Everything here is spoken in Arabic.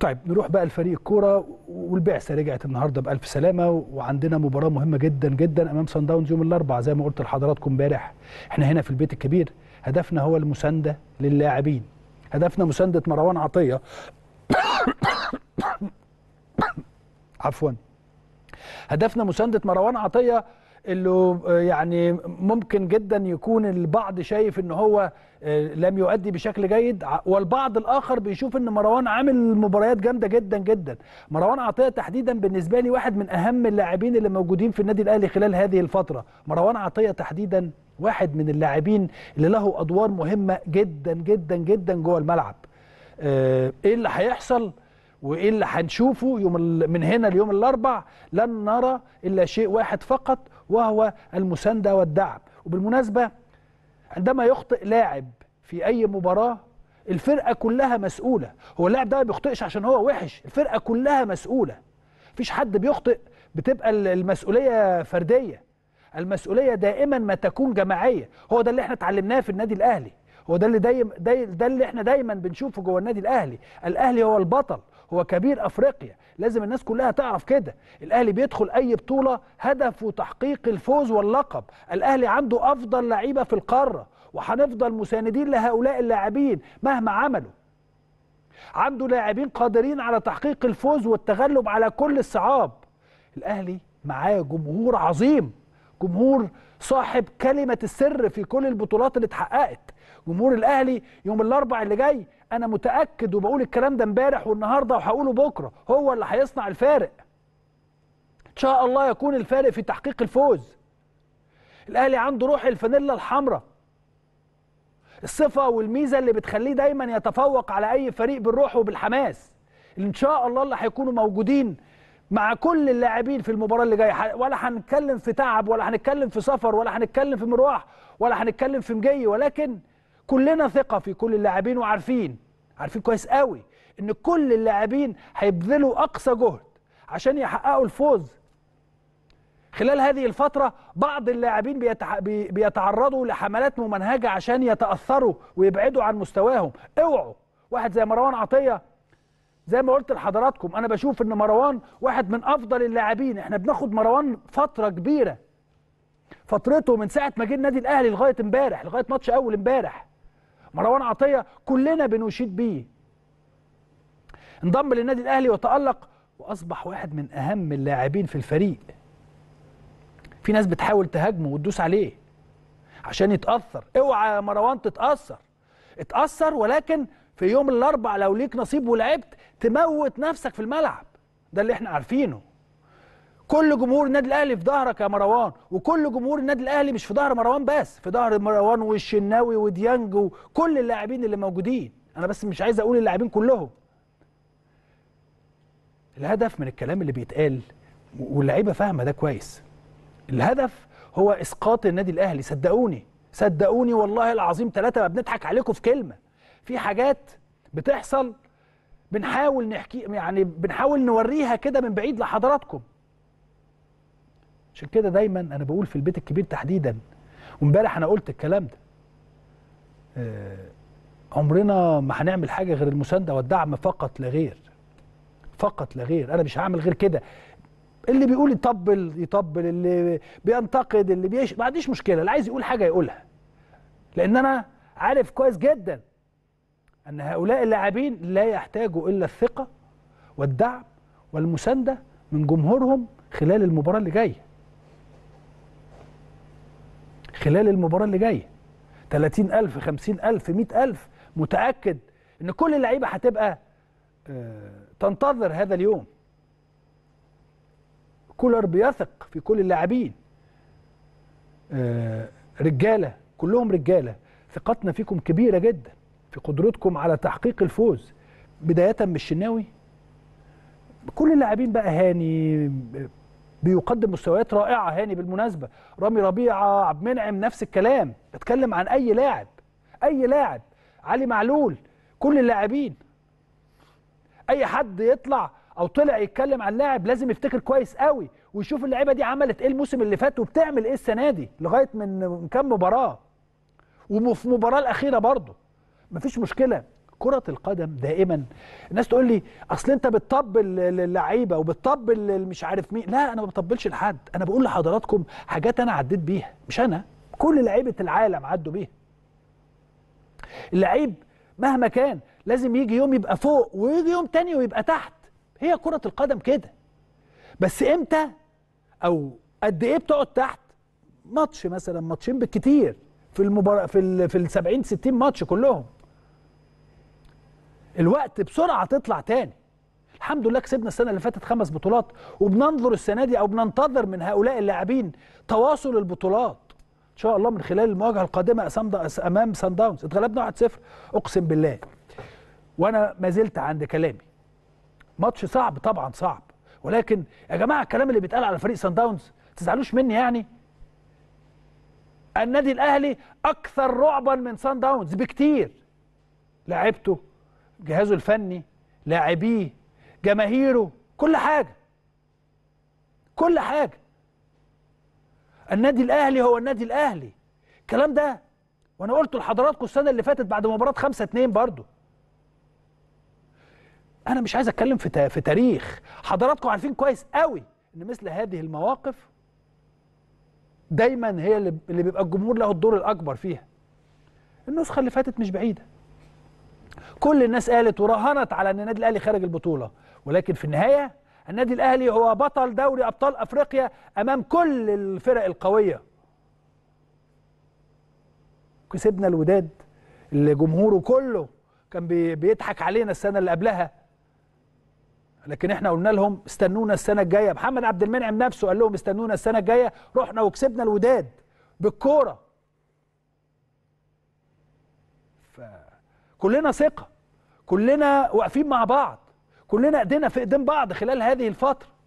طيب نروح بقى لفريق الكوره والبعثه رجعت النهارده بالف سلامه وعندنا مباراه مهمه جدا جدا امام صن داونز يوم الاربعاء زي ما قلت لحضراتكم امبارح احنا هنا في البيت الكبير هدفنا هو المسانده للاعبين هدفنا مسانده مروان عطيه عفوا هدفنا مسانده مروان عطيه اللي آه، يعني ممكن جدا يكون البعض شايف ان هو آه، لم يؤدي بشكل جيد والبعض الاخر بيشوف ان مروان عامل مباريات جامده جدا جدا مروان عطيه تحديدا بالنسبه لي واحد من اهم اللاعبين اللي موجودين في النادي الاهلي خلال هذه الفتره مروان عطيه تحديدا واحد من اللاعبين اللي له ادوار مهمه جدا جدا جدا جوه الملعب آه، ايه اللي هيحصل وايه اللي هنشوفه يوم من هنا ليوم الاربع لن نرى الا شيء واحد فقط وهو المسانده والدعم وبالمناسبه عندما يخطئ لاعب في اي مباراه الفرقه كلها مسؤوله هو اللاعب ده ما بيخطئش عشان هو وحش الفرقه كلها مسؤوله مفيش حد بيخطئ بتبقى المسؤوليه فرديه المسؤوليه دائما ما تكون جماعيه هو ده اللي احنا اتعلمناه في النادي الاهلي هو ده اللي دايما ده اللي احنا دايما بنشوفه جوه النادي الاهلي الاهلي هو البطل هو كبير افريقيا لازم الناس كلها تعرف كده الاهلي بيدخل اي بطوله هدفه تحقيق الفوز واللقب الاهلي عنده افضل لعيبه في القاره وهنفضل مساندين لهؤلاء اللاعبين مهما عملوا عنده لاعبين قادرين على تحقيق الفوز والتغلب على كل الصعاب الاهلي معاه جمهور عظيم جمهور صاحب كلمة السر في كل البطولات اللي اتحققت جمهور الأهلي يوم الأربع اللي جاي انا متاكد وبقول الكلام ده امبارح والنهارده وهقوله بكره هو اللي هيصنع الفارق ان شاء الله يكون الفارق في تحقيق الفوز الاهلي عنده روح الفانيلا الحمراء الصفه والميزه اللي بتخليه دايما يتفوق على اي فريق بالروح وبالحماس ان شاء الله اللي هيكونوا موجودين مع كل اللاعبين في المباراه اللي جايه ولا هنتكلم في تعب ولا هنتكلم في سفر ولا هنتكلم في مروح ولا هنتكلم في مجي ولكن كلنا ثقه في كل اللاعبين وعارفين عارفين كويس قوي ان كل اللاعبين هيبذلوا اقصى جهد عشان يحققوا الفوز خلال هذه الفترة بعض اللاعبين بيتعرضوا لحملات ممنهجة عشان يتأثروا ويبعدوا عن مستواهم اوعوا واحد زي مروان عطية زي ما قلت لحضراتكم انا بشوف ان مروان واحد من افضل اللاعبين احنا بناخد مروان فترة كبيرة فترته من ساعة ما جه النادي الاهلي لغاية امبارح لغاية ماتش اول امبارح مروان عطيه كلنا بنشيد بيه انضم للنادي الاهلي وتالق واصبح واحد من اهم اللاعبين في الفريق في ناس بتحاول تهاجمه وتدوس عليه عشان يتاثر اوعى يا مروان تتاثر اتاثر ولكن في يوم الاربع لو ليك نصيب ولعبت تموت نفسك في الملعب ده اللي احنا عارفينه كل جمهور النادي الاهلي في ظهرك يا مروان وكل جمهور النادي الاهلي مش في ظهر مروان بس في ظهر مروان والشناوي وديانج وكل اللاعبين اللي موجودين انا بس مش عايز اقول اللاعبين كلهم الهدف من الكلام اللي بيتقال واللعيبه فاهمه ده كويس الهدف هو اسقاط النادي الاهلي صدقوني صدقوني والله العظيم ثلاثه ما بنضحك عليكم في كلمه في حاجات بتحصل بنحاول نحكي يعني بنحاول نوريها كده من بعيد لحضراتكم عشان كده دايما انا بقول في البيت الكبير تحديدا وامبارح انا قلت الكلام ده آه، عمرنا ما هنعمل حاجه غير المسانده والدعم فقط لا غير فقط لا غير انا مش هعمل غير كده اللي بيقول يطبل يطبل اللي بينتقد اللي بيش ما عنديش مشكله اللي عايز يقول حاجه يقولها لان انا عارف كويس جدا ان هؤلاء اللاعبين لا يحتاجوا الا الثقه والدعم والمسانده من جمهورهم خلال المباراه اللي جايه خلال المباراه اللي جايه 30000 50000 100000 متاكد ان كل اللعيبه هتبقى آه، تنتظر هذا اليوم كولر بيثق في كل اللاعبين آه، رجاله كلهم رجاله ثقتنا فيكم كبيره جدا في قدرتكم على تحقيق الفوز بدايه من الشناوي كل اللاعبين بقى هاني بيقدم مستويات رائعه هاني بالمناسبه رامي ربيعه عبد المنعم نفس الكلام اتكلم عن اي لاعب اي لاعب علي معلول كل اللاعبين اي حد يطلع او طلع يتكلم عن لاعب لازم يفتكر كويس قوي ويشوف اللعيبه دي عملت ايه الموسم اللي فات وبتعمل ايه السنه دي لغايه من كام مباراه وفي المباراه الاخيره برضه مفيش مشكله كرة القدم دائما الناس تقول لي اصل انت بتطبل اللعيبه وبتطبل مش عارف مين لا انا ما بطبلش لحد انا بقول لحضراتكم حاجات انا عديت بيها مش انا كل لعيبه العالم عدوا بيها اللعيب مهما كان لازم يجي يوم يبقى فوق ويجي يوم تاني ويبقى تحت هي كرة القدم كده بس امتى او قد ايه بتقعد تحت ماتش مثلا ماتشين بالكتير في المباراه في ال في ال 70 60 ماتش كلهم الوقت بسرعه تطلع تاني الحمد لله كسبنا السنه اللي فاتت خمس بطولات وبننظر السنه دي او بننتظر من هؤلاء اللاعبين تواصل البطولات ان شاء الله من خلال المواجهه القادمه امام سان داونز اتغلبنا 1-0 اقسم بالله وانا ما زلت عند كلامي ماتش صعب طبعا صعب ولكن يا جماعه الكلام اللي بيتقال على فريق سان داونز تزعلوش مني يعني النادي الاهلي اكثر رعبا من سان داونز بكتير لعبته جهازه الفني لاعبيه جماهيره كل حاجة كل حاجة النادي الأهلي هو النادي الأهلي الكلام ده وأنا قلته لحضراتكم السنة اللي فاتت بعد مباراة 5 2 برضه أنا مش عايز أتكلم في في تاريخ حضراتكم عارفين كويس قوي إن مثل هذه المواقف دايما هي اللي بيبقى الجمهور له الدور الأكبر فيها النسخة اللي فاتت مش بعيدة كل الناس قالت وراهنت على ان النادي الاهلي خارج البطوله ولكن في النهايه النادي الاهلي هو بطل دوري ابطال افريقيا امام كل الفرق القويه كسبنا الوداد اللي جمهوره كله كان بيضحك علينا السنه اللي قبلها لكن احنا قلنا لهم استنونا السنه الجايه محمد عبد المنعم نفسه قال لهم استنونا السنه الجايه رحنا وكسبنا الوداد بالكوره ف كلنا ثقه كلنا واقفين مع بعض كلنا ايدينا في ايدين بعض خلال هذه الفتره